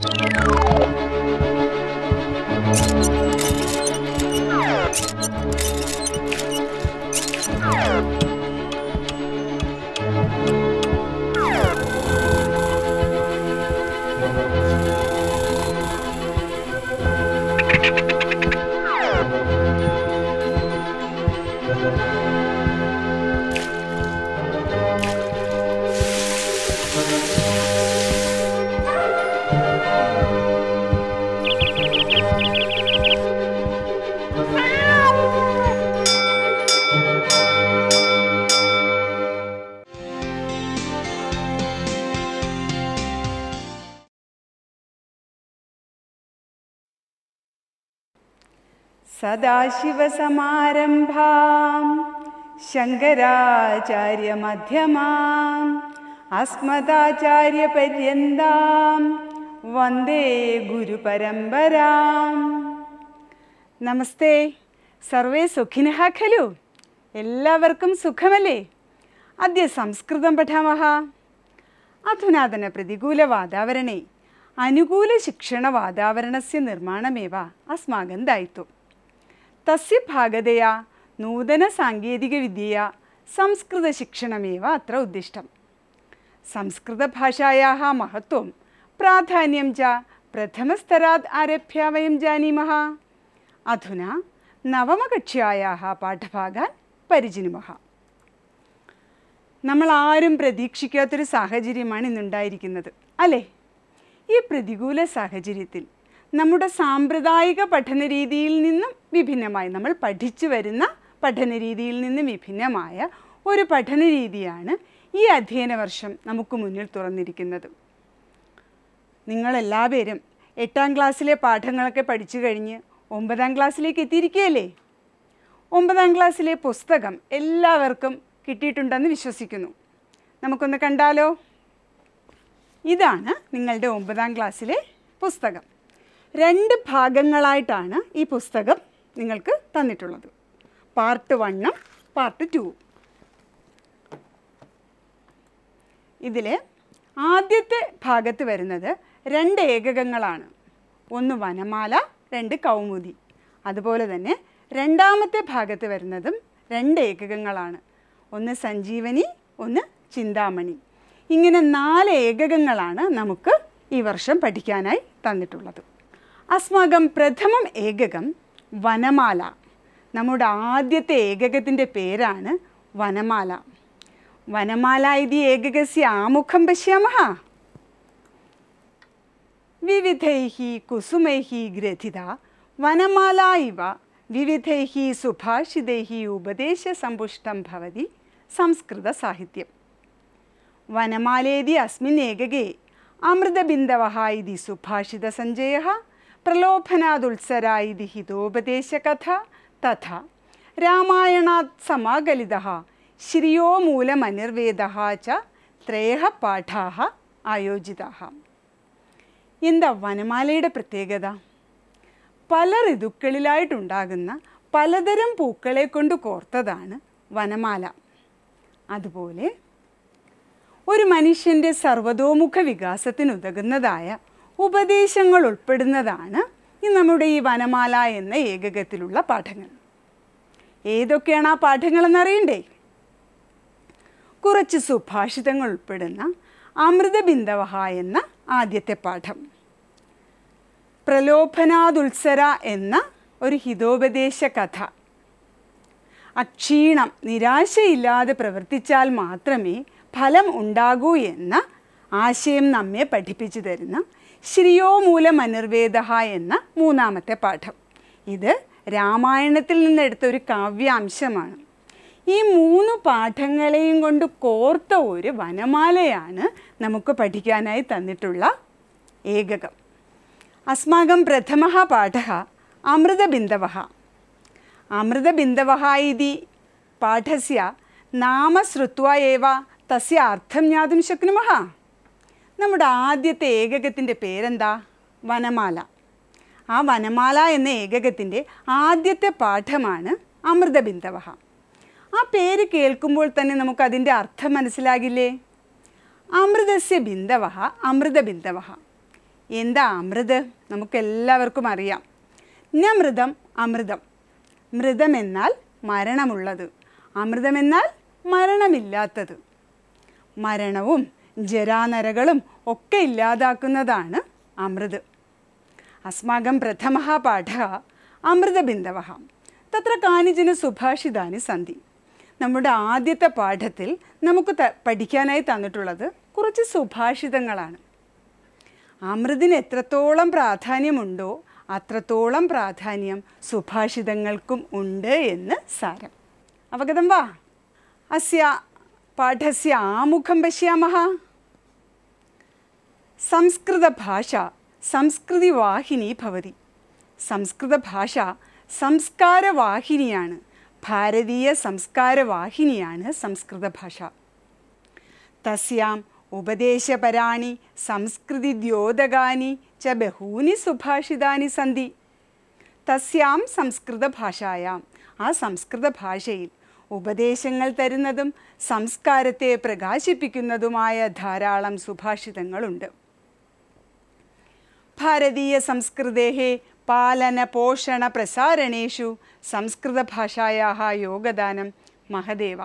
Thank you. സദാശിവസമാരംഭാം ശങ്കരാചാര്യമധ്യമാം അസ്മദാചാര്യപര്യന്താം വന്ദേ ഗുരുപരമ്പരാം നമസ്തേ സർവേ സുഖിനഃ ഖലു എല്ലാവർക്കും സുഖമല്ലേ അദ്യ സംസ്കൃതം അധുനാതന പ്രതികൂല വാതാവരണേ അനുകൂല ശിക്ഷണ अनुकूलशिक्षणवातावरणस्य നിർമ്മാണമേവ അസ്മാകം ദായിത്വം തസ്യ ഭാഗതയാ നൂതന നൂതനസാങ്കേതികവിദ്യയാ സംസ്കൃതശിക്ഷണമേവ അത്ര ഉദ്ദിഷ്ടം സംസ്കൃതഭാഷായാः മഹത്വം പ്രാധാന്യം ച പ്രഥമസ്തരാത് ആരഭ്യ വയം ജാനീമ अधुना നവമകക്ഷ്യായാഹ പാഠഭാഗാൻ പരിചിനുമ നമ്മൾ ആരും പ്രതീക്ഷിക്കാത്തൊരു സാഹചര്യമാണ് ഇന്നുണ്ടായിരിക്കുന്നത് അല്ലേ ഈ പ്രതികൂല സാഹചര്യത്തിൽ നമ്മുടെ സാമ്പ്രദായിക പഠന രീതിയിൽ നിന്നും വിഭിന്നമായി നമ്മൾ പഠിച്ചു വരുന്ന പഠന രീതിയിൽ നിന്ന് വിഭിന്നമായ ഒരു പഠന രീതിയാണ് ഈ അധ്യയന വർഷം നമുക്ക് മുന്നിൽ തുറന്നിരിക്കുന്നത് നിങ്ങളെല്ലാവരും എട്ടാം ക്ലാസ്സിലെ പാഠങ്ങളൊക്കെ പഠിച്ചു കഴിഞ്ഞ് ഒമ്പതാം ക്ലാസ്സിലേക്ക് എത്തിയിരിക്കുകയല്ലേ ഒമ്പതാം ക്ലാസ്സിലെ പുസ്തകം എല്ലാവർക്കും കിട്ടിയിട്ടുണ്ടെന്ന് വിശ്വസിക്കുന്നു നമുക്കൊന്ന് കണ്ടാലോ ഇതാണ് നിങ്ങളുടെ ഒമ്പതാം ക്ലാസ്സിലെ പുസ്തകം രണ്ട് ഭാഗങ്ങളായിട്ടാണ് ഈ പുസ്തകം നിങ്ങൾക്ക് തന്നിട്ടുള്ളത് പാർട്ട് വണ്ണും പാർട്ട് ടൂവും ഇതിൽ ആദ്യത്തെ ഭാഗത്ത് വരുന്നത് രണ്ട് ഏകകങ്ങളാണ് ഒന്ന് വനമാല രണ്ട് കൗമുദി അതുപോലെ തന്നെ രണ്ടാമത്തെ ഭാഗത്ത് വരുന്നതും രണ്ട് ഏകകങ്ങളാണ് ഒന്ന് സഞ്ജീവനി ഒന്ന് ചിന്താമണി ഇങ്ങനെ നാല് ഏകകങ്ങളാണ് നമുക്ക് ഈ വർഷം പഠിക്കാനായി തന്നിട്ടുള്ളത് അസ്മാകം പ്രഥമം ഏകകം വനമാല നമ്മുടെ ആദ്യത്തെ ഏകകത്തിൻ്റെ പേരാണ് വനമാല വനമാല ഇതി ഏകകസ്യ ആമുഖം പശ്യാമ വിവിധൈ കുസുമൈ ഗ്രഥിത വനമാല ഇവ വിവിധൈः സുഭാഷിതൈः ഉപദേശസമ്പുഷ്ടം ഭവതി സാഹിത്യം വനമാലേതി അസ്മിൻ ഏകകേ അമൃതബിന്ദവ ഇതി സുഭാഷിതസഞ്ചയः പ്രലോഭനാദുത്സരായി ഹിതോപദേശകഥ തഥ രാമായണാത് സമാകലിത ശ്രിയോ മൂലമനിർവേദ ച ത്രേഹ പാഠാ ആയോജിത എന്താ വനമാലയുടെ പ്രത്യേകത പല ഋതുക്കളിലായിട്ടുണ്ടാകുന്ന പലതരം പൂക്കളെ കൊണ്ട് കോർത്തതാണ് വനമാല അതുപോലെ ഒരു മനുഷ്യൻ്റെ സർവതോമുഖ വികാസത്തിനുതകുന്നതായ ഉപദേശങ്ങൾ ഉൾപ്പെടുന്നതാണ് ഈ നമ്മുടെ ഈ വനമാല എന്ന ഏകകത്തിലുള്ള പാഠങ്ങൾ ഏതൊക്കെയാണ് ആ പാഠങ്ങളെന്നറിയണ്ടേ കുറച്ച് സുഭാഷിതങ്ങൾ ഉൾപ്പെടുന്ന അമൃതബിന്ദവഹ എന്ന ആദ്യത്തെ പാഠം പ്രലോഭനാദുത്സര എന്ന ഒരു ഹിതോപദേശ കഥ അക്ഷീണം നിരാശയില്ലാതെ പ്രവർത്തിച്ചാൽ മാത്രമേ ഫലം ഉണ്ടാകൂ എന്ന ആശയം നമ്മെ പഠിപ്പിച്ചു തരുന്ന ശ്രീയോമൂലമനിർവേദ എന്ന മൂന്നാമത്തെ പാഠം ഇത് രാമായണത്തിൽ നിന്നെടുത്ത ഒരു കാവ്യാംശമാണ് ഈ മൂന്ന് പാഠങ്ങളെയും കൊണ്ട് കോർത്ത ഒരു വനമാലയാണ് നമുക്ക് പഠിക്കാനായി തന്നിട്ടുള്ള ഏകകം അസ്മാകം പ്രഥമ പാഠ അമൃതബിന്ദവ അമൃതബിന്ദവ ഇതി പാഠസ്യ നാമ ശ്രുത്വ ഏവ തസ്യ അർത്ഥം ജ്ഞാതും ശക്നുമ നമ്മുടെ ആദ്യത്തെ ഏകകത്തിൻ്റെ പേരെന്താ വനമാല ആ വനമാല എന്ന ഏകകത്തിൻ്റെ ആദ്യത്തെ പാഠമാണ് അമൃതബിന്ദവഹ ആ പേര് കേൾക്കുമ്പോൾ തന്നെ നമുക്കതിൻ്റെ അർത്ഥം മനസ്സിലാകില്ലേ അമൃതസ്യ ബിന്ദവഹ അമൃതബിന്ദവ എന്താ അമൃത് നമുക്കെല്ലാവർക്കും അറിയാം നമൃതം അമൃതം മൃതമെന്നാൽ മരണമുള്ളത് അമൃതമെന്നാൽ മരണമില്ലാത്തത് മരണവും ജരാനരകളും ഒക്കെ ഇല്ലാതാക്കുന്നതാണ് അമൃത് അസ്മാകം പ്രഥമ പാഠ അമൃതബിന്ദവ തത്ര കാനിചന സുഭാഷിതാനി സന്ധി നമ്മുടെ ആദ്യത്തെ പാഠത്തിൽ നമുക്ക് ത പഠിക്കാനായി തന്നിട്ടുള്ളത് കുറച്ച് സുഭാഷിതങ്ങളാണ് അമൃതിന് എത്രത്തോളം പ്രാധാന്യമുണ്ടോ അത്രത്തോളം പ്രാധാന്യം സുഭാഷിതങ്ങൾക്കും ഉണ്ട് എന്ന് സാരം അവഗതം വാ അസ്യ പാഠസ്യ ആമുഖം പശ്യാമ സംസ്കൃതഭാഷ സംസ്കൃതിവാഹിനി ഭവതി സംസ്കൃതഭാഷ സംസ്കാരവാഹിനിയാണ് ഭാരതീയ സംസ്കാരവാഹിനിയാണ് സംസ്കൃതഭാഷ തസ്യാം ഉപദേശപരാണി സംസ്കൃതിദ്യോതകാനി ച ബഹൂനി സുഭാഷിതാനി സന്ധി തസ്യാം സംസ്കൃതഭാഷായാം ആ സംസ്കൃതഭാഷയിൽ ഉപദേശങ്ങൾ തരുന്നതും സംസ്കാരത്തെ പ്രകാശിപ്പിക്കുന്നതുമായ ധാരാളം സുഭാഷിതങ്ങളുണ്ട് ഭാരതീയ സംസ്കൃതേ പാലന भारतीयसंस्कृतेः पालनपोषणप्रसारणेषु സംസ്കൃതഭാഷായാ യോഗദാനം മഹദേവ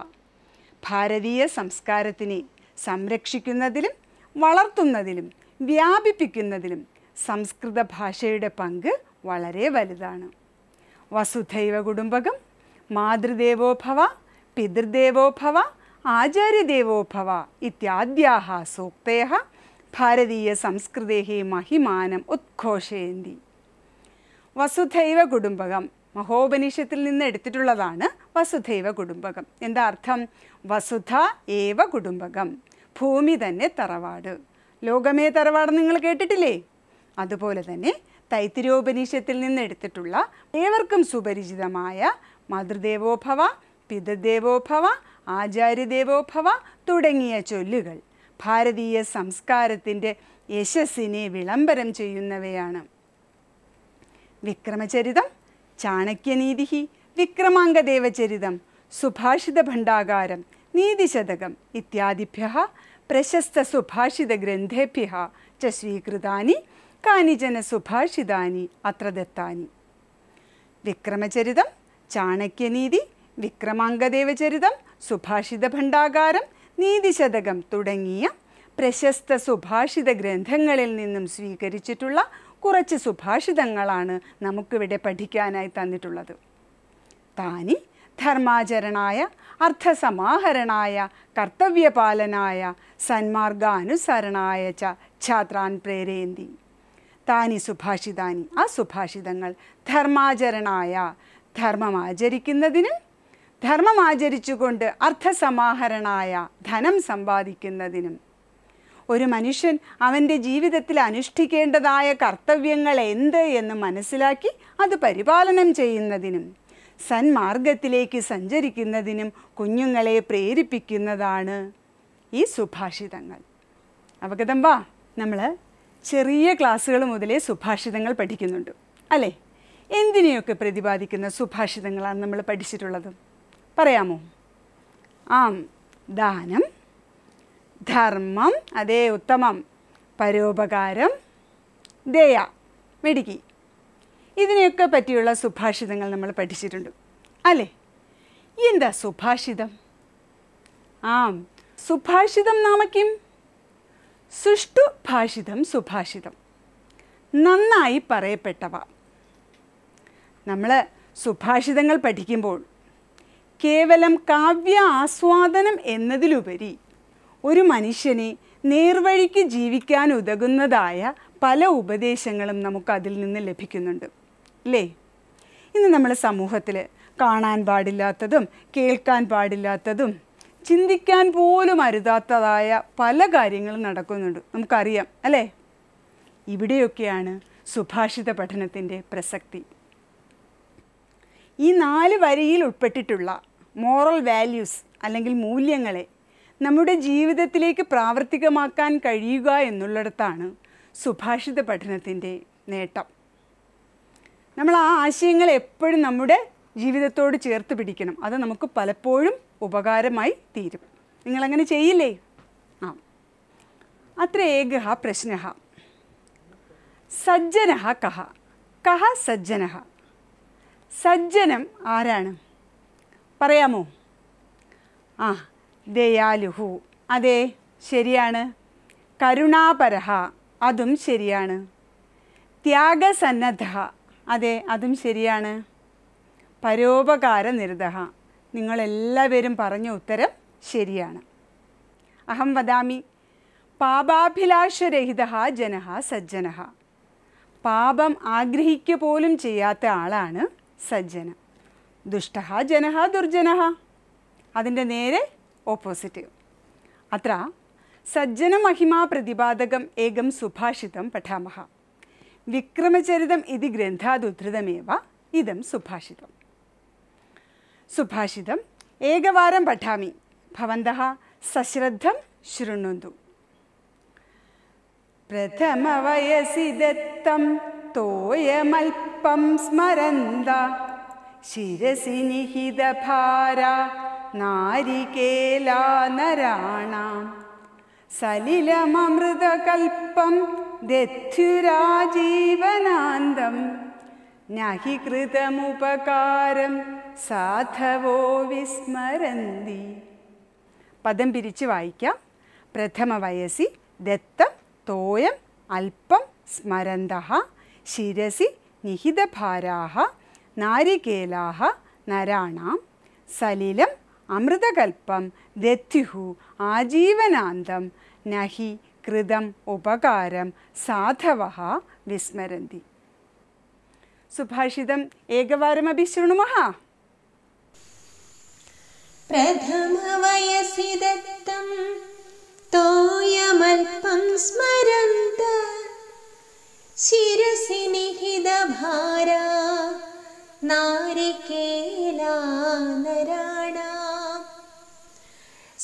ഭാരതീയ സംസ്കാരത്തിനെ സംരക്ഷിക്കുന്നതിലും വളർത്തുന്നതിലും വ്യാപിപ്പിക്കുന്നതിലും സംസ്കൃത ഭാഷയുടെ പങ്ക് വളരെ വലുതാണ് വസുധൈവ കുടുംബകം മാതൃദേവോഭവ പിതൃദേവോഭവ ആചാര്യദേവോഭവ ഇത്യാദ്യാ സൂക്തയ ഭാരതീയ സംസ്കൃതേഹി മഹിമാനം ഉദ്ഘോഷയന്തി വസുധൈവ കുടുംബകം മഹോപനിഷത്തിൽ നിന്ന് എടുത്തിട്ടുള്ളതാണ് വസുധൈവ കുടുംബകം എന്താ അർത്ഥം വസുധ ഏവ കുടുംബകം ഭൂമി തന്നെ തറവാട് ലോകമേ തറവാട് നിങ്ങൾ കേട്ടിട്ടില്ലേ അതുപോലെ തന്നെ തൈത്തിരോപനിഷത്തിൽ നിന്ന് എടുത്തിട്ടുള്ള ഏവർക്കും സുപരിചിതമായ മാതൃദേവോഭവ പിതൃദേവോഭവ ആചാര്യദേവോഭവ തുടങ്ങിയ ചൊല്ലുകൾ ഭാരതീയ സംസ്കാരത്തിൻ്റെ യശസ്സിനെ വിളംബരം ചെയ്യുന്നവയാണ് വിക്രമചരിതം ചാണക്യനീതി വിക്രമാംഗദേവചരിതം സുഭാഷിത ഭണ്ഡാകാരം നീതിശതകം ഇത്യാദിഭ്യ പ്രശസ്ത സുഭാഷിത ഗ്രന്ഥേഭ്യ ച സ്വീകൃതാനി കാനിചന സുഭാഷിതാനി അത്ര ദത്താനി വിക്രമചരിതം ചാണക്യനീതി വിക്രമാംഗദേവചരിതം സുഭാഷിത ഭണ്ഡാകാരം നീതിശതകം തുടങ്ങിയ പ്രശസ്ത സുഭാഷിത ഗ്രന്ഥങ്ങളിൽ നിന്നും സ്വീകരിച്ചിട്ടുള്ള കുറച്ച് സുഭാഷിതങ്ങളാണ് നമുക്കിവിടെ പഠിക്കാനായി തന്നിട്ടുള്ളത് താനി ധർമാചരണായ അർത്ഥസമാഹരണായ കർത്തവ്യപാലനായ സന്മാർഗാനുസരണായ ച ഛാത്രാൻ പ്രേരേന്തി താനി സുഭാഷിതാനി ആ സുഭാഷിതങ്ങൾ ധർമാചരണായ ധർമ്മം ആചരിക്കുന്നതിനും ധർമ്മം ആചരിച്ചുകൊണ്ട് അർത്ഥസമാഹരണായ ധനം സമ്പാദിക്കുന്നതിനും ഒരു മനുഷ്യൻ അവൻ്റെ ജീവിതത്തിൽ അനുഷ്ഠിക്കേണ്ടതായ കർത്തവ്യങ്ങൾ എന്ത് എന്ന് മനസ്സിലാക്കി അത് പരിപാലനം ചെയ്യുന്നതിനും സന്മാർഗത്തിലേക്ക് സഞ്ചരിക്കുന്നതിനും കുഞ്ഞുങ്ങളെ പ്രേരിപ്പിക്കുന്നതാണ് ഈ സുഭാഷിതങ്ങൾ അവഗതം വാ നമ്മൾ ചെറിയ ക്ലാസ്സുകൾ മുതലേ സുഭാഷിതങ്ങൾ പഠിക്കുന്നുണ്ട് അല്ലേ എന്തിനെയൊക്കെ പ്രതിപാദിക്കുന്ന സുഭാഷിതങ്ങളാണ് നമ്മൾ പഠിച്ചിട്ടുള്ളത് പറയാമോ ആം ദാനം ധർമ്മം അതേ ഉത്തമം പരോപകാരം ദയ മെടുക്കി ഇതിനെയൊക്കെ പറ്റിയുള്ള സുഭാഷിതങ്ങൾ നമ്മൾ പഠിച്ചിട്ടുണ്ട് അല്ലേ എന്താ സുഭാഷിതം ആം സുഭാഷിതം നാമക്കും സുഷ്ടു ഭാഷിതം സുഭാഷിതം നന്നായി പറയപ്പെട്ടവ നമ്മൾ സുഭാഷിതങ്ങൾ പഠിക്കുമ്പോൾ കേവലം കാവ്യ ആസ്വാദനം എന്നതിലുപരി ഒരു മനുഷ്യനെ നേർവഴിക്ക് ജീവിക്കാൻ ഉതകുന്നതായ പല ഉപദേശങ്ങളും നമുക്ക് അതിൽ നിന്ന് ലഭിക്കുന്നുണ്ട് അല്ലേ ഇന്ന് നമ്മുടെ സമൂഹത്തിൽ കാണാൻ പാടില്ലാത്തതും കേൾക്കാൻ പാടില്ലാത്തതും ചിന്തിക്കാൻ പോലും അരുതാത്തതായ പല കാര്യങ്ങളും നടക്കുന്നുണ്ട് നമുക്കറിയാം അല്ലേ ഇവിടെയൊക്കെയാണ് സുഭാഷിത പഠനത്തിൻ്റെ പ്രസക്തി ഈ നാല് വരിയിൽ ഉൾപ്പെട്ടിട്ടുള്ള മോറൽ വാല്യൂസ് അല്ലെങ്കിൽ മൂല്യങ്ങളെ നമ്മുടെ ജീവിതത്തിലേക്ക് പ്രാവർത്തികമാക്കാൻ കഴിയുക എന്നുള്ളിടത്താണ് സുഭാഷിത പഠനത്തിൻ്റെ നേട്ടം നമ്മൾ ആ ആശയങ്ങൾ എപ്പോഴും നമ്മുടെ ജീവിതത്തോട് ചേർത്ത് പിടിക്കണം അത് നമുക്ക് പലപ്പോഴും ഉപകാരമായി തീരും നിങ്ങളങ്ങനെ ചെയ്യില്ലേ ആ അത്ര ഏക പ്രശ്ന സജ്ജന കഹ കഹ സജ്ജന സജ്ജനം ആരാണ് പറയാമോ ആ ദയാലുഹു അതെ ശരിയാണ് കരുണാപരഹ അതും ശരിയാണ് ത്യാഗസന്നദ്ധ അതെ അതും ശരിയാണ് പരോപകാര നിരത നിങ്ങളെല്ലാവരും പറഞ്ഞ ഉത്തരം ശരിയാണ് അഹം വദാമി പാപാഭിലാഷരഹിത ജന സജ്ജന പാപം ആഗ്രഹിക്കുക പോലും ചെയ്യാത്ത ആളാണ് സജ്ജനം ദുഷ്ട ജനഹ ദുർജന അതിൻ്റെ നേരെ ഓപ്പോസിറ്റ് അത്ര സജ്ജന മഹിമാ പ്രതിപാദകം ഏകം സുഭാഷിതം പഠാമഹ വിക്രമചരിതം ഇത് ഗ്രന്ഥാദുദ്ധൃതമേവ ഇതം സുഭാഷിതം സുഭാഷിതം ഏകവാരം പഠാമി ഭവന്ത സശ്രദ്ധം ശൃണുന്തു പ്രഥമവയസി ദത്തം തോയമൽപ്പം സ്മരന്ത ശിരസിനിഹിതഭാര നിഹിതഭാര സലിലമൃതകൽപ്പം ദുരാജീവനാന്തം നഹി കൃതമുപകാരം സാധവോ വിസ്മരന്തി പദം പിരിച്ചു വായിക്കാം പ്രഥമ വയസ്സി ദത്തം തോയം അല്പം സ്മരന്ത ശിരസി നിഹിതഭാരാ നാരികേലാഹ നരാണാം സലിലം അമൃതകൽപ്പം ദത്യുഹു ആജീവനാന്തം നഹി കൃതം ഉപകാരം സാധവ വിസ്മരന്തി സുഭാഷിതം ഏകവാരമപി ശൃണുമः प्रथमवयसि दत्तं तोयमल्पं स्मरन्त शिरसि निहितभारा നാരികേലാനരാണാം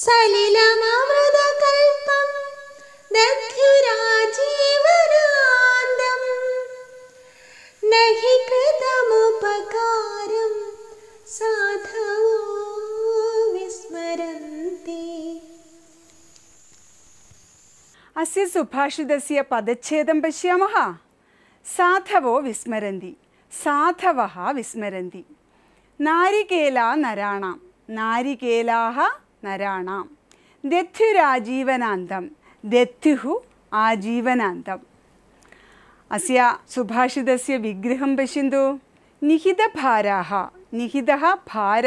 സലിലമൃതകൽപ്പം ദഗ്ധുരാജീവനാന്തം നഹി കൃതമുപകാരം സാധവോ വിസ്മരന്തി അസ്യ സുഭാഷിതസ്യ പദച്ഛേദം പശ്യാമः സാധവോ വിസ്മരന്തി സാധവ വിസ്മരന്തി നാരികേല നരാണാം നാരികേലാഹ നരാണാം ദത്യുരാജീവനാന്തം ദത്യുഹു ആജീവനാന്തം അസ്യ സുഭാഷിതസ്യ വിഗ്രഹം പശ്യന്തു നിഹിതഭാരാഹ നിഹിത ഭാര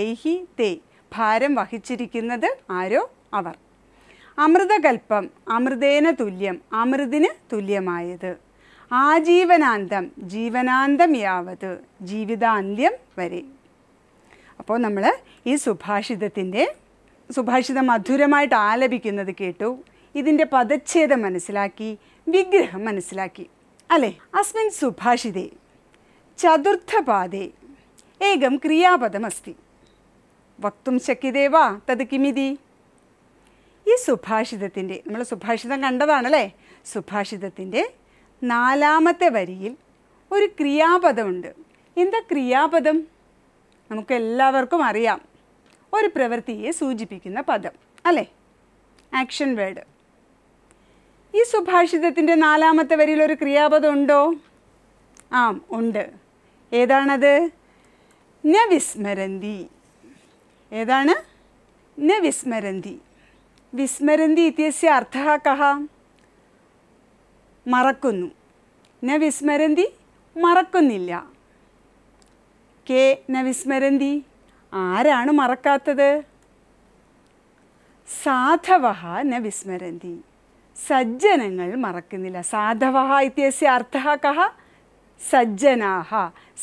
എയ്ഹി തേ ഭാരം വഹിച്ചിരിക്കുന്നത് ആരോ അവർ അമൃതകൽപ്പം അമൃതേന തുല്യം അമൃതിന് തുല്യമായത് ആജീവനാന്തം ജീവനാന്തം യാവത് ജീവിതാന്ത്യം വരെ അപ്പോൾ നമ്മൾ ഈ സുഭാഷിതത്തിൻ്റെ സുഭാഷിതം മധുരമായിട്ട് ആലപിക്കുന്നത് കേട്ടു ഇതിൻ്റെ പദച്ഛേദം മനസ്സിലാക്കി വിഗ്രഹം മനസ്സിലാക്കി അല്ലേ അസ്മിൻ സുഭാഷിതേ ചതുർത്ഥപാതേ ഏകം ക്രിയാപദമസ്തി വക്തും ശക്യതേ വാ തത് കിമിതി ഈ സുഭാഷിതത്തിൻ്റെ നമ്മൾ സുഭാഷിതം കണ്ടതാണല്ലേ സുഭാഷിതത്തിൻ്റെ നാലാമത്തെ വരിയിൽ ഒരു ക്രിയാപദമുണ്ട് എന്താ ക്രിയാപദം നമുക്ക് എല്ലാവർക്കും അറിയാം ഒരു പ്രവൃത്തിയെ സൂചിപ്പിക്കുന്ന പദം അല്ലേ ആക്ഷൻ വേർഡ് ഈ സുഭാഷിതത്തിൻ്റെ നാലാമത്തെ വരിയിൽ ഒരു ക്രിയാപദം ഉണ്ടോ ആ ഉണ്ട് ഏതാണത് ന വിസ്മരന്തി ഏതാണ് ന വിസ്മരന്തി വിസ്മരന്തി ഇത്യസ്യ അർത്ഥ കഹ മറക്കുന്നു ന വിസ്മരന്തി മറക്കുന്നില്ല കെ ന വിസ്മരന്തി ആരാണ് മറക്കാത്തത് സാധവ ന വിസ്മരന്തി സജ്ജനങ്ങൾ മറക്കുന്നില്ല സാധവ ഇത്യസ്യ അർത്ഥ കഹ സജ്ജനാഹ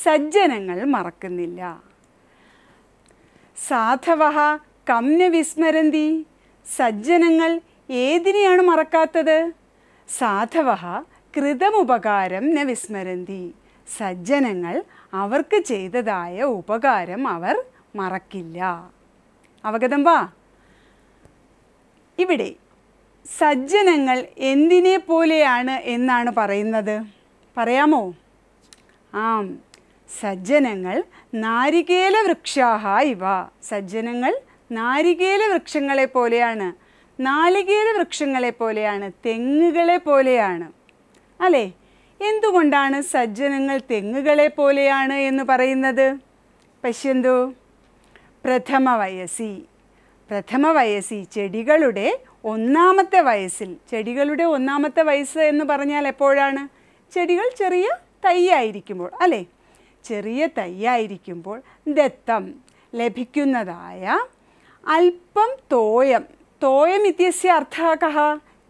സജ്ജനങ്ങൾ മറക്കുന്നില്ല സാധവ ന വിസ്മരന്തി സജ്ജനങ്ങൾ ഏതിനെയാണ് മറക്കാത്തത് സാധവ കൃതമുപകാരം ന വിസ്മരന്തി സജ്ജനങ്ങൾ അവർക്ക് ചെയ്തതായ ഉപകാരം അവർ മറക്കില്ല അവഗതം വാ ഇവിടെ സജ്ജനങ്ങൾ എന്തിനെ പോലെയാണ് എന്നാണ് പറയുന്നത് പറയാമോ ആം സജ്ജനങ്ങൾ നാരികേല വൃക്ഷാഹ ഇവ സജ്ജനങ്ങൾ നാരികേല വൃക്ഷങ്ങളെ പോലെയാണ് നാളികേര വൃക്ഷങ്ങളെ പോലെയാണ് തെങ്ങുകളെ പോലെയാണ് അല്ലേ എന്തുകൊണ്ടാണ് സജ്ജനങ്ങൾ തെങ്ങുകളെ പോലെയാണ് എന്ന് പറയുന്നത് എന്തോ പ്രഥമ വയസ്സി പ്രഥമ വയസ്സി ചെടികളുടെ ഒന്നാമത്തെ വയസ്സിൽ ചെടികളുടെ ഒന്നാമത്തെ വയസ്സ് എന്ന് പറഞ്ഞാൽ എപ്പോഴാണ് ചെടികൾ ചെറിയ തൈയായിരിക്കുമ്പോൾ അല്ലേ ചെറിയ തൈയായിരിക്കുമ്പോൾ ദത്തം ലഭിക്കുന്നതായ അല്പം തോയം തോയം ഇത്യസ്യ അർത്ഥ കഹ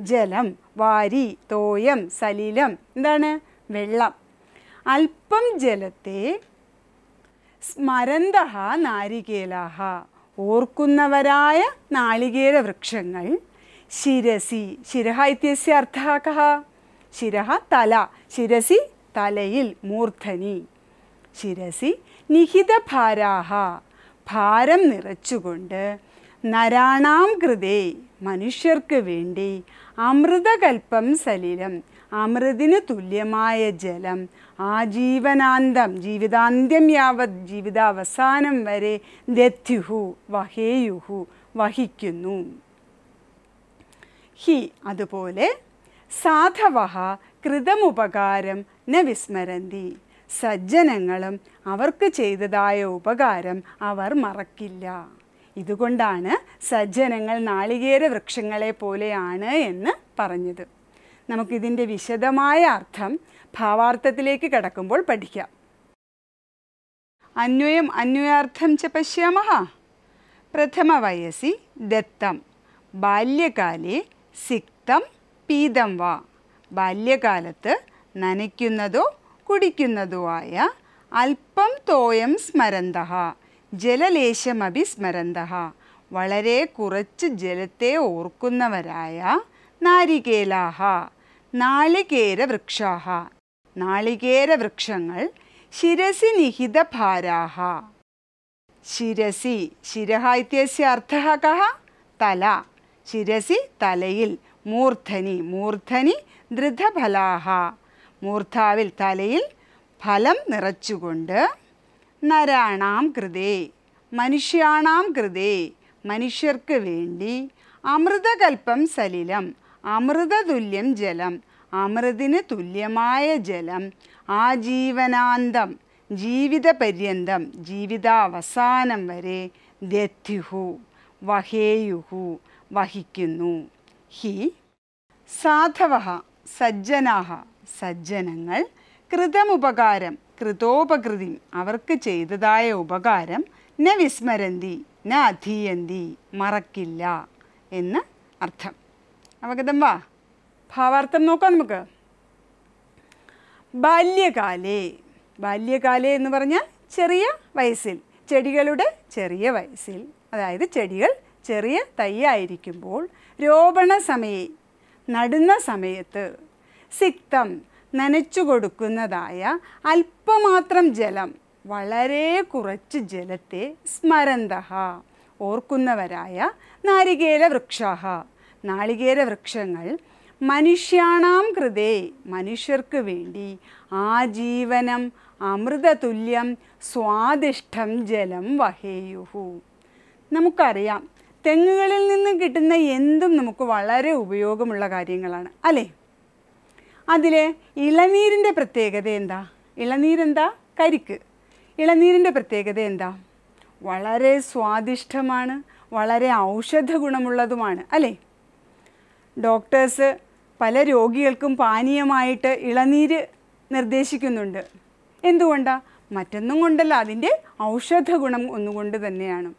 ജലം വാരി തോയം സലിലം എന്താണ് വെള്ളം അല്പം ജലത്തെ സ്മരന്ത നാരികേലാഹ ഓർക്കുന്നവരായ നാളികേര വൃക്ഷങ്ങൾ ശിരസി ശിരഹ ഇത്യസ്യ അർത്ഥ കഹ ശിരഹ തല ശിരസി തലയിൽ മൂർധനി ശിരസി നിഹിതഭാരാഹ ഭാരം നിറച്ചുകൊണ്ട് നരാണാം കൃതേ മനുഷ്യർക്ക് വേണ്ടി അമൃതകൽപ്പം സലിലം അമൃതിന് തുല്യമായ ജലം ആജീവനാന്തം ജീവിതാന്ത്യം യാവത് ജീവിതാവസാനം വരെ ദത്യുഹു വഹേയുഹു വഹിക്കുന്നു ഹി അതുപോലെ സാധവ കൃതമുപകാരം ന വിസ്മരന്തി സജ്ജനങ്ങളും അവർക്ക് ചെയ്തതായ ഉപകാരം അവർ മറക്കില്ല ഇതുകൊണ്ടാണ് സജ്ജനങ്ങൾ നാളികേര വൃക്ഷങ്ങളെ പോലെയാണ് എന്ന് പറഞ്ഞത് നമുക്കിതിൻ്റെ വിശദമായ അർത്ഥം ഭാവാർത്ഥത്തിലേക്ക് കടക്കുമ്പോൾ പഠിക്കാം അന്വയം അന്വയാർത്ഥം ച പശ്യാമഹ വയസ്സി ദത്തം ബാല്യകാലേ സിക്തം പീതം വാ ബാല്യകാലത്ത് നനയ്ക്കുന്നതോ കുടിക്കുന്നതോ ആയ അല്പം തോയം സ്മരന്തഹ ജലലേശമഭി സ്മരന്ത വളരെ കുറച്ച് ജലത്തെ ഓർക്കുന്നവരായ നാരികേലാഹ നാളികേര വൃക്ഷാഹ നാളികേര വൃക്ഷങ്ങൾ ശിരസി ഭാരാഹ ശിരസി ശിരഹ ഇത്യസ്യ അർത്ഥ കഹ തല ശിരസി തലയിൽ മൂർധനി മൂർധനി ദൃഢഫലാഹ മൂർധാവിൽ തലയിൽ ഫലം നിറച്ചുകൊണ്ട് നരാണാം കൃതേ മനുഷ്യാണാം കൃതേ മനുഷ്യർക്ക് വേണ്ടി അമൃതകൽപ്പം സലിലം അമൃതതുല്യം ജലം അമൃതിന് തുല്യമായ ജലം ആജീവനാന്തം ജീവിതപര്യന്തം ജീവിതാവസാനം വരെ ദത്യുഹു വഹേയുഹു വഹിക്കുന്നു ഹി സാധവ സജ്ജനാഹ സജ്ജനങ്ങൾ കൃതമുപകാരം കൃതോപകൃതി അവർക്ക് ചെയ്തതായ ഉപകാരം ന വിസ്മരന്തി ന അധീയന്തി മറക്കില്ല എന്ന് അർത്ഥം അവഗതം വാ ഭാവാർത്ഥം നോക്കാം നമുക്ക് ബാല്യകാലേ ബാല്യകാലേ എന്ന് പറഞ്ഞാൽ ചെറിയ വയസ്സിൽ ചെടികളുടെ ചെറിയ വയസ്സിൽ അതായത് ചെടികൾ ചെറിയ തയ്യായിരിക്കുമ്പോൾ രോപണ സമയെ നടുന്ന സമയത്ത് സിക്തം നനച്ചു കൊടുക്കുന്നതായ അല്പമാത്രം ജലം വളരെ കുറച്ച് ജലത്തെ സ്മരന്തഹ ഓർക്കുന്നവരായ നാരികേല വൃക്ഷാഹ നാളികേര വൃക്ഷങ്ങൾ മനുഷ്യാണാം കൃതേ മനുഷ്യർക്ക് വേണ്ടി ആജീവനം അമൃതതുല്യം സ്വാദിഷ്ടം ജലം വഹേയുഹു നമുക്കറിയാം തെങ്ങുകളിൽ നിന്ന് കിട്ടുന്ന എന്തും നമുക്ക് വളരെ ഉപയോഗമുള്ള കാര്യങ്ങളാണ് അല്ലേ അതിൽ ഇളനീരിൻ്റെ പ്രത്യേകത എന്താ ഇളനീരെന്താ കരിക്ക് ഇളനീരിൻ്റെ പ്രത്യേകത എന്താ വളരെ സ്വാദിഷ്ടമാണ് വളരെ ഔഷധ ഗുണമുള്ളതുമാണ് അല്ലേ ഡോക്ടേഴ്സ് പല രോഗികൾക്കും പാനീയമായിട്ട് ഇളനീര് നിർദ്ദേശിക്കുന്നുണ്ട് എന്തുകൊണ്ടാണ് മറ്റൊന്നും കൊണ്ടല്ല അതിൻ്റെ ഔഷധ ഗുണം ഒന്നുകൊണ്ട് തന്നെയാണ്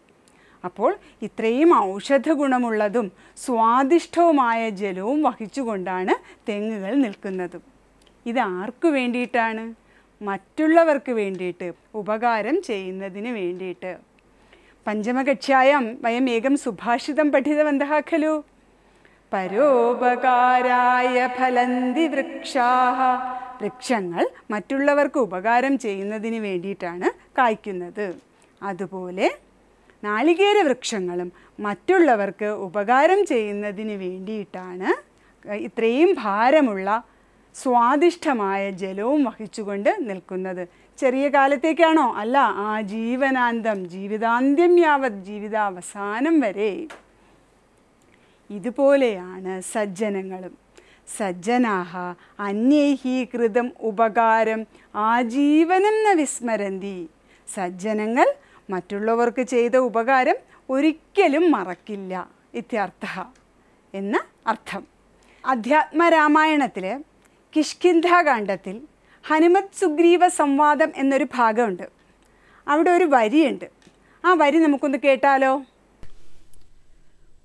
അപ്പോൾ ഇത്രയും ഔഷധ ഗുണമുള്ളതും സ്വാദിഷ്ടവുമായ ജലവും വഹിച്ചുകൊണ്ടാണ് തെങ്ങുകൾ നിൽക്കുന്നത് ഇത് ആർക്കു വേണ്ടിയിട്ടാണ് മറ്റുള്ളവർക്ക് വേണ്ടിയിട്ട് ഉപകാരം ചെയ്യുന്നതിന് വേണ്ടിയിട്ട് പഞ്ചമകക്ഷ്യായം വയം ഏകം സുഭാഷിതം പഠിതവന്തः ഖലു പരോപകാരായ ഫലന്തി വൃക്ഷാ വൃക്ഷങ്ങൾ മറ്റുള്ളവർക്ക് ഉപകാരം ചെയ്യുന്നതിന് വേണ്ടിയിട്ടാണ് കായ്ക്കുന്നത് അതുപോലെ നാളികേര വൃക്ഷങ്ങളും മറ്റുള്ളവർക്ക് ഉപകാരം ചെയ്യുന്നതിന് വേണ്ടിയിട്ടാണ് ഇത്രയും ഭാരമുള്ള സ്വാദിഷ്ടമായ ജലവും വഹിച്ചുകൊണ്ട് നിൽക്കുന്നത് ചെറിയ കാലത്തേക്കാണോ അല്ല ആ ജീവനാന്തം ജീവിതാന്ത്യം യാവത് ജീവിതാവസാനം വരെ ഇതുപോലെയാണ് സജ്ജനങ്ങളും സജ്ജനാഹ അന്യൈഹി ഉപകാരം ആജീവനം ന വിസ്മരന്തി സജ്ജനങ്ങൾ മറ്റുള്ളവർക്ക് ചെയ്ത ഉപകാരം ഒരിക്കലും മറക്കില്ല ഇത്യർത്ഥ എന്ന് അർത്ഥം അധ്യാത്മരാമായണത്തിൽ കിഷ്കിന്ധാകാന്ഡത്തിൽ ഹനുമത് സുഗ്രീവ സംവാദം എന്നൊരു ഭാഗമുണ്ട് അവിടെ ഒരു വരിയുണ്ട് ആ വരി നമുക്കൊന്ന് കേട്ടാലോ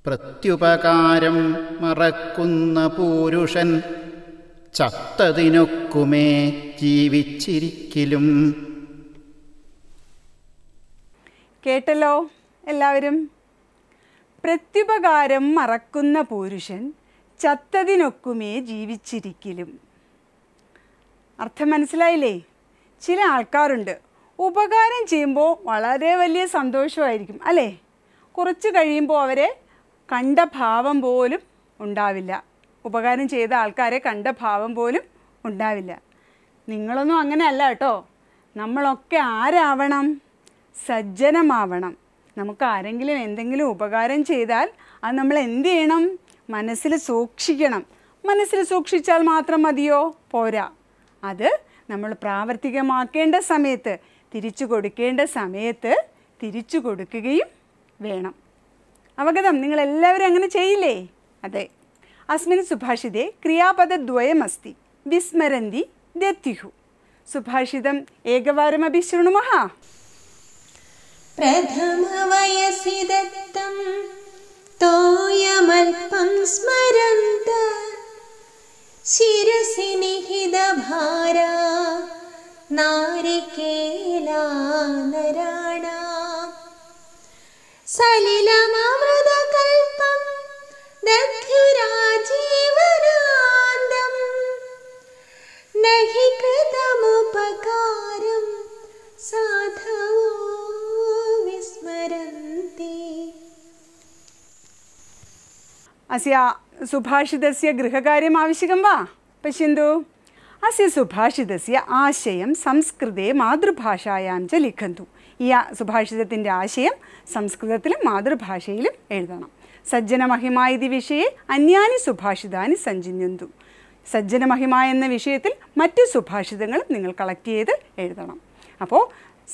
പ്രത്യുപകാരം മറക്കുന്ന പൂരുഷൻ ചത്തതിനൊക്കുമേ ജീവിച്ചിരിക്കലും കേട്ടല്ലോ എല്ലാവരും പ്രത്യുപകാരം മറക്കുന്ന പുരുഷൻ ചത്തതിനൊക്കുമേ ജീവിച്ചിരിക്കലും അർത്ഥം മനസ്സിലായില്ലേ ചില ആൾക്കാരുണ്ട് ഉപകാരം ചെയ്യുമ്പോൾ വളരെ വലിയ സന്തോഷമായിരിക്കും അല്ലേ കുറച്ച് കഴിയുമ്പോൾ അവരെ കണ്ട ഭാവം പോലും ഉണ്ടാവില്ല ഉപകാരം ചെയ്ത ആൾക്കാരെ കണ്ട ഭാവം പോലും ഉണ്ടാവില്ല നിങ്ങളൊന്നും അങ്ങനെയല്ല കേട്ടോ നമ്മളൊക്കെ ആരാവണം സജ്ജനമാവണം നമുക്ക് ആരെങ്കിലും എന്തെങ്കിലും ഉപകാരം ചെയ്താൽ അത് നമ്മൾ എന്ത് ചെയ്യണം മനസ്സിൽ സൂക്ഷിക്കണം മനസ്സിൽ സൂക്ഷിച്ചാൽ മാത്രം മതിയോ പോരാ അത് നമ്മൾ പ്രാവർത്തികമാക്കേണ്ട സമയത്ത് തിരിച്ചു കൊടുക്കേണ്ട സമയത്ത് തിരിച്ചു കൊടുക്കുകയും വേണം അവഗതം നിങ്ങളെല്ലാവരും അങ്ങനെ ചെയ്യില്ലേ അതെ അസ്മിൻ സുഭാഷിതേ ക്രിയാപദദ്വയമസ്തി വിസ്മരന്തി ദത്യുഹു സുഭാഷിതം ഏകവാരമപി ശൃണുമഹ प्रथमवयसि दत्तं तोयमल्पं स्मरन्त शिरसि निहिदभारा नारिकेला नराणा सलिलमृतकल्पं दध्युराजीवराधौ സ്മരന്തി അസ്യ സുഭാഷിതസ്യ ഗൃഹകാര്യം ആവശ്യകം വാ പശ്യന്തു അസ്യ സുഭാഷിതസ്യ ആശയം സംസ്കൃതേ മാതൃഭാഷായാം ച ലിഖന്തു ഈ സുഭാഷിതത്തിൻ്റെ ആശയം സംസ്കൃതത്തിലും മാതൃഭാഷയിലും എഴുതണം സജ്ജനമഹിമ ഇതി വിഷയെ അന്യാനി സുഭാഷിതാനി സഞ്ചിഞ്ഞന്തു സജ്ജനമഹിമ എന്ന വിഷയത്തിൽ മറ്റു സുഭാഷിതങ്ങളും നിങ്ങൾ കളക്ട് ചെയ്ത് എഴുതണം അപ്പോൾ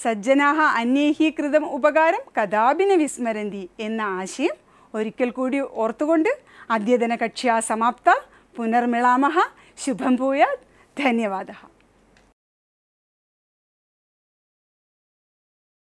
സജ്ജനാഹ അന്യേഹീകൃതം ഉപകാരം കഥാപിന വിസ്മരന്തി എന്ന ആശയം ഒരിക്കൽ കൂടി ഓർത്തുകൊണ്ട് അദ്യതന കക്ഷ്യ സമാപ്ത പുനർമിളാമഹ ശുഭം പോയാൽ ധന്യവാദ